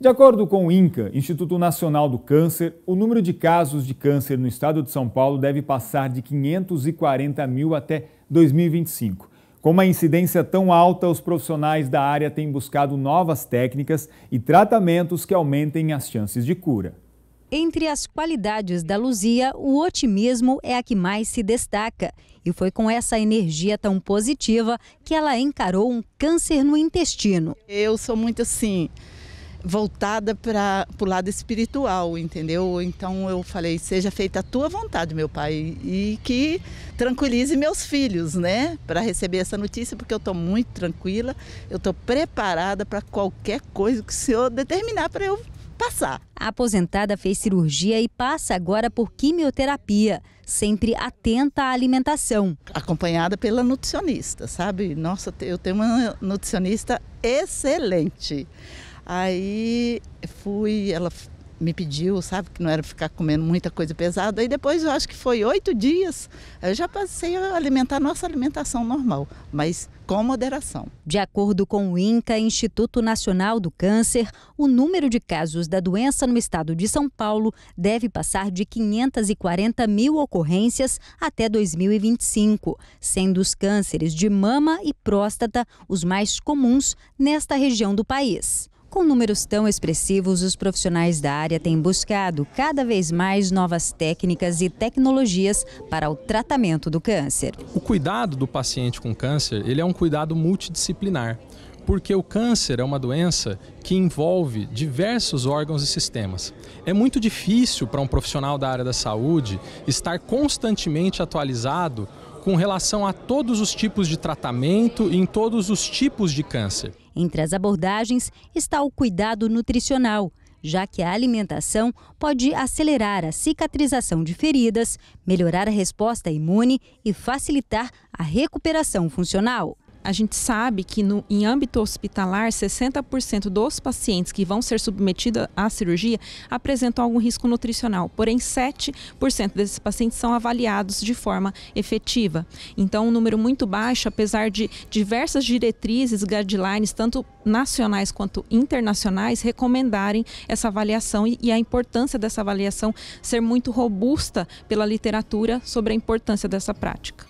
De acordo com o INCA, Instituto Nacional do Câncer, o número de casos de câncer no estado de São Paulo deve passar de 540 mil até 2025. Com uma incidência tão alta, os profissionais da área têm buscado novas técnicas e tratamentos que aumentem as chances de cura. Entre as qualidades da Luzia, o otimismo é a que mais se destaca. E foi com essa energia tão positiva que ela encarou um câncer no intestino. Eu sou muito assim voltada para o lado espiritual, entendeu? Então eu falei, seja feita a tua vontade, meu pai, e que tranquilize meus filhos, né? Para receber essa notícia, porque eu estou muito tranquila, eu estou preparada para qualquer coisa que o senhor determinar para eu passar. A aposentada fez cirurgia e passa agora por quimioterapia, sempre atenta à alimentação. Acompanhada pela nutricionista, sabe? Nossa, eu tenho uma nutricionista excelente. Aí fui, ela me pediu, sabe, que não era ficar comendo muita coisa pesada. Aí depois eu acho que foi oito dias, eu já passei a alimentar a nossa alimentação normal, mas com moderação. De acordo com o INCA, Instituto Nacional do Câncer, o número de casos da doença no estado de São Paulo deve passar de 540 mil ocorrências até 2025, sendo os cânceres de mama e próstata os mais comuns nesta região do país. Com números tão expressivos, os profissionais da área têm buscado cada vez mais novas técnicas e tecnologias para o tratamento do câncer. O cuidado do paciente com câncer, ele é um cuidado multidisciplinar porque o câncer é uma doença que envolve diversos órgãos e sistemas. É muito difícil para um profissional da área da saúde estar constantemente atualizado com relação a todos os tipos de tratamento e em todos os tipos de câncer. Entre as abordagens está o cuidado nutricional, já que a alimentação pode acelerar a cicatrização de feridas, melhorar a resposta imune e facilitar a recuperação funcional. A gente sabe que no, em âmbito hospitalar, 60% dos pacientes que vão ser submetidos à cirurgia apresentam algum risco nutricional, porém 7% desses pacientes são avaliados de forma efetiva. Então, um número muito baixo, apesar de diversas diretrizes, guidelines, tanto nacionais quanto internacionais, recomendarem essa avaliação e, e a importância dessa avaliação ser muito robusta pela literatura sobre a importância dessa prática.